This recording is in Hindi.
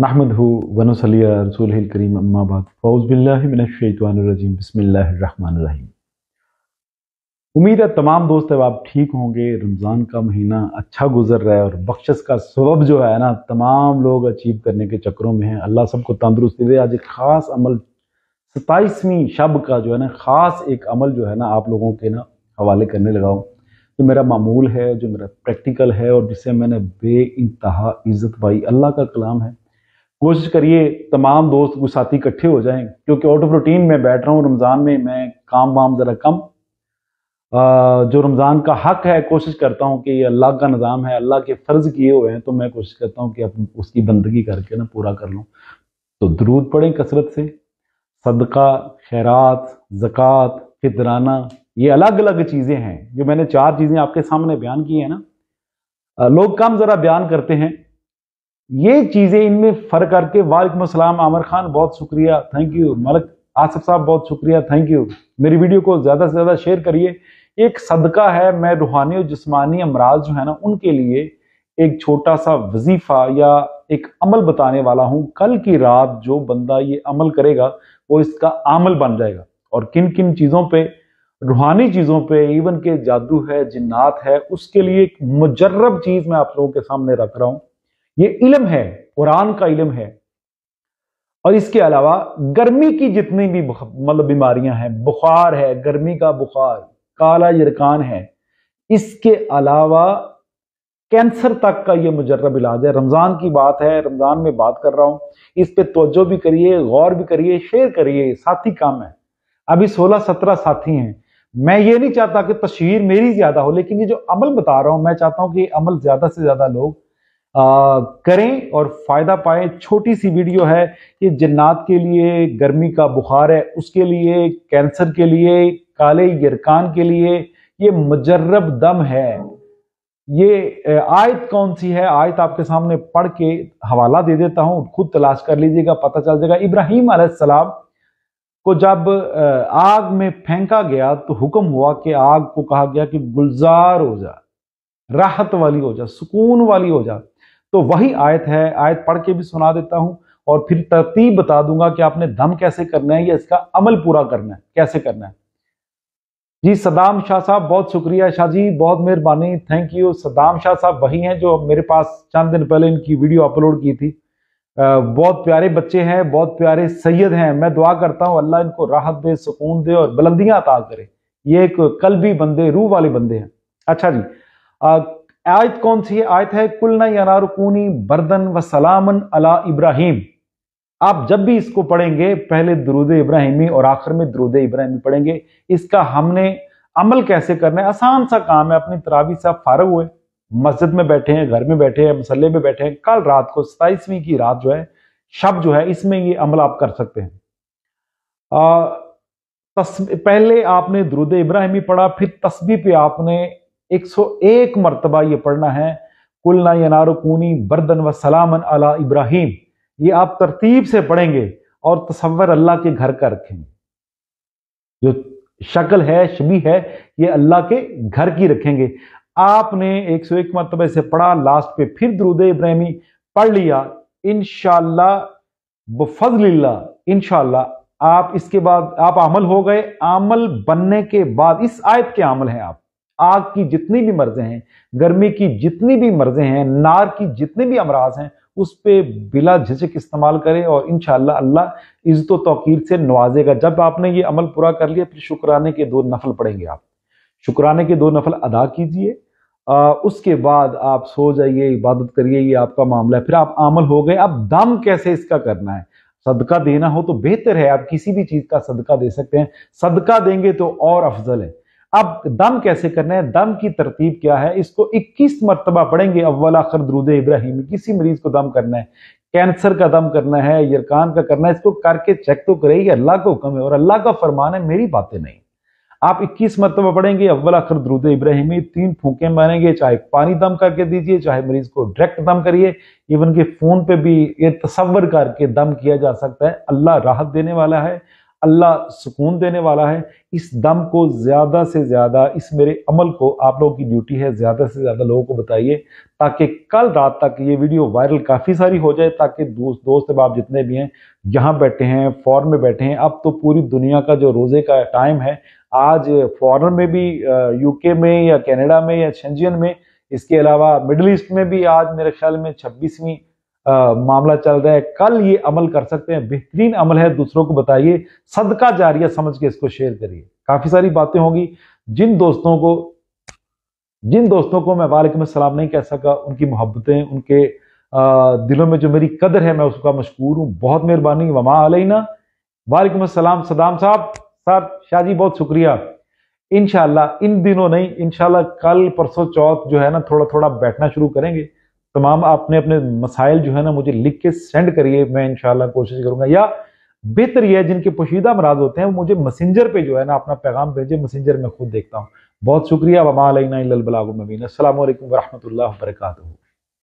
नहमद वनसलीम अम्माबाद फ़ौज़बिल्लाशवानरजीम बसमीम उम्मीद है तमाम दोस्त अब आप ठीक होंगे रमज़ान का महीना अच्छा गुजर रहा है और बख्शस का सबब जो है ना तमाम लोग अचीव करने के चक्करों में हैं अल्लाह सबको तंदरुस्ती दे आज एक ख़ास अमल सताईसवीं शब का जो है ना ख़ास एक अमल जो है ना आप लोगों के ना हवाले करने लगाओ जो मेरा मामूल है जो मेरा प्रैक्टिकल है और जिससे मैंने बे इंतहा इज़्ज़त पाई अल्लाह का कलाम है कोशिश करिए तमाम दोस्त कुछ साथी इकट्ठे हो जाएं क्योंकि आउट ऑफ रूटीन में बैठ रहा हूँ रमज़ान में मैं काम वाम ज़रा कम जो रमज़ान का हक है कोशिश करता हूँ कि ये अल्लाह का निज़ाम है अल्लाह के फ़र्ज़ किए हुए हैं तो मैं कोशिश करता हूँ कि अपनी उसकी बंदगी करके ना पूरा कर लूँ तो दरूद पढ़ें कसरत से सदका खैरात ज़क़़त फितराना ये अलग अलग चीज़ें हैं जो मैंने चार चीज़ें आपके सामने बयान की हैं ना लोग कम ज़रा बयान करते हैं ये चीज़ें इनमें फ़र्क करके वालेकुम असलम आमिर खान बहुत शुक्रिया थैंक यू मलक आसफ साहब बहुत शुक्रिया थैंक यू मेरी वीडियो को ज़्यादा से ज़्यादा शेयर करिए एक सदका है मैं रूहानी और जिसमानी अमराज जो है ना उनके लिए एक छोटा सा वजीफ़ा या एक अमल बताने वाला हूं कल की रात जो बंदा ये अमल करेगा वो इसका आमल बन जाएगा और किन किन चीज़ों पे रूहानी चीज़ों पे इवन के जादू है जिन्नात है उसके लिए एक मुजर्रब चीज़ मैं आप लोगों के सामने रख रहा हूँ ये इलम है कुरान का इलम है और इसके अलावा गर्मी की जितनी भी मतलब बीमारियां हैं बुखार है गर्मी का बुखार काला जरकान है इसके अलावा कैंसर तक का ये मुजरब इलाज है रमज़ान की बात है रमज़ान में बात कर रहा हूं इस पर तोज्जो भी करिए गौर भी करिए शेयर करिए साथी काम है अभी सोलह सत्रह साथी हैं मैं ये नहीं चाहता कि तस्वीर मेरी ज़्यादा हो लेकिन ये जो अमल बता रहा हूं मैं चाहता हूं कि अमल ज़्यादा से ज़्यादा लोग आ, करें और फ़ायदा पाएं छोटी सी वीडियो है कि जन्नात के लिए गर्मी का बुखार है उसके लिए कैंसर के लिए काले यरकान के लिए ये मजरब दम है ये आयत कौन सी है आयत आपके सामने पढ़ के हवाला दे देता हूं खुद तलाश कर लीजिएगा पता चल जाएगा इब्राहिम अलैहिस्सलाम को जब आग में फेंका गया तो हुक्म हुआ कि आग को कहा गया कि गुलजार हो जा राहत वाली हो जा सुकून वाली हो जा तो वही आयत है आयत पढ़ के भी सुना देता हूं और फिर तरतीब बता दूंगा कि आपने दम कैसे करना है या इसका अमल पूरा करना है कैसे करना है जी सदाम शाह साहब बहुत शुक्रिया शाह जी बहुत मेहरबानी थैंक यू सदाम शाह साहब वही हैं जो मेरे पास चंद दिन पहले इनकी वीडियो अपलोड की थी बहुत प्यारे बच्चे हैं बहुत प्यारे सैयद हैं मैं दुआ करता हूँ अल्लाह इनको राहत दे सुकून दे और बुलंदियां अता करे ये एक कल भी बंदे रूह वाले बंदे हैं अच्छा जी आयत कौन सी है आयत है कुलना यानारुकूनी बर्दन व सलामन अला इब्राहिम आप जब भी इसको पढ़ेंगे पहले दरूद इब्राहिमी और आखिर में दरूद इब्राहिमी पढ़ेंगे इसका हमने अमल कैसे करना है आसान सा काम है अपनी तरावी से आप फारग हुए मस्जिद में बैठे हैं घर में बैठे हैं मसल्ले में बैठे हैं कल रात को सताईसवीं की रात जो है शब जो है इसमें ये अमल आप कर सकते हैं आ, पहले आपने दरुद इब्राहिमी पढ़ा फिर तस्वीर पे आपने 101 मरतबा ये पढ़ना है कुलना यनारकूनी बर्दन व सलामन अला इब्राहिम ये आप तरतीब से पढ़ेंगे और तस्वर अल्लाह के घर का रखेंगे जो शक्ल है शबी है ये अल्लाह के घर की रखेंगे आपने 101 मरतबे से पढ़ा लास्ट पे फिर दरुद इब्राहिमी पढ़ लिया इन बफजल्ला इन आप इसके बाद आप अमल हो गए आमल बनने के बाद इस आयत के अमल हैं आप आग की जितनी भी मर्जें हैं गर्मी की जितनी भी मर्जें हैं नार की जितने भी अमराज हैं उस पर बिला झिझक इस्तेमाल करें और इन अल्लाह इज्जत तोकीर से नवाजेगा जब आपने ये अमल पूरा कर लिया फिर शुक्राने के दो नफल पढ़ेंगे आप शुक्राने के दो नफल अदा कीजिए उसके बाद आप सो जाइए इबादत करिए ये आपका मामला है फिर आप आमल हो गए अब दम कैसे इसका करना है सदका देना हो तो बेहतर है आप किसी भी चीज़ का सदका दे सकते हैं सदका देंगे तो और अफजल है अब दम कैसे करना है दम की तरतीब क्या है इसको 21 मरतबा पढ़ेंगे अव्वल आखिर दरूद इब्राहिम किसी मरीज को दम करना है कैंसर का दम करना है यरकान का करना है इसको करके चेक तो करेगी अल्लाह का हुक्म है और अल्लाह का फरमान है मेरी बातें नहीं आप 21 मरतबा पढ़ेंगे अव्वल आखिर दरूद इब्राहिमी तीन फूके मारेंगे चाहे पानी दम करके दीजिए चाहे मरीज को डायरेक्ट दम करिए इवन के फोन पे भी ये तस्वर करके दम किया जा सकता है अल्लाह राहत देने वाला है अल्लाह सुकून देने वाला है इस दम को ज़्यादा से ज़्यादा इस मेरे अमल को आप लोगों की ड्यूटी है ज़्यादा से ज़्यादा लोगों को बताइए ताकि कल रात तक ये वीडियो वायरल काफ़ी सारी हो जाए ताकि दोस्त दोस्त अहबाब जितने भी हैं यहाँ बैठे हैं फॉरन में बैठे हैं अब तो पूरी दुनिया का जो रोज़े का टाइम है आज फॉरन में भी यूके में या कैनेडा में या शंजियन में इसके अलावा मिडल ईस्ट में भी आज मेरे ख्याल में छब्बीसवीं मामला चल रहा है कल ये अमल कर सकते हैं बेहतरीन अमल है दूसरों को बताइए सदका जारिया समझ के इसको शेयर करिए काफ़ी सारी बातें होंगी जिन दोस्तों को जिन दोस्तों को मैं वालकम सलाम नहीं कह सका उनकी मोहब्बतें उनके दिलों में जो मेरी कदर है मैं उसका मशहूर हूँ बहुत मेहरबानी वमा अलैना वालकम सलाम सदाम साहब साहब शाह जी बहुत शुक्रिया इनशाला इन दिनों नहीं इनशाला कल परसों चौथ जो है ना थोड़ा थोड़ा बैठना शुरू करेंगे तमाम आपने अपने मसाइल जो है ना मुझे लिख के सेंड करिए मैं इनशाला कोशिश करूंगा या बेहतर यह जिनके पोशीदा मराज होते हैं वो मुझे मैसेंजर पे जो है ना अपना पैगाम भेजे मैसेंजर में खुद देखता हूँ बहुत शुक्रिया वमा अलबलाबीन असल वरहमल वर्का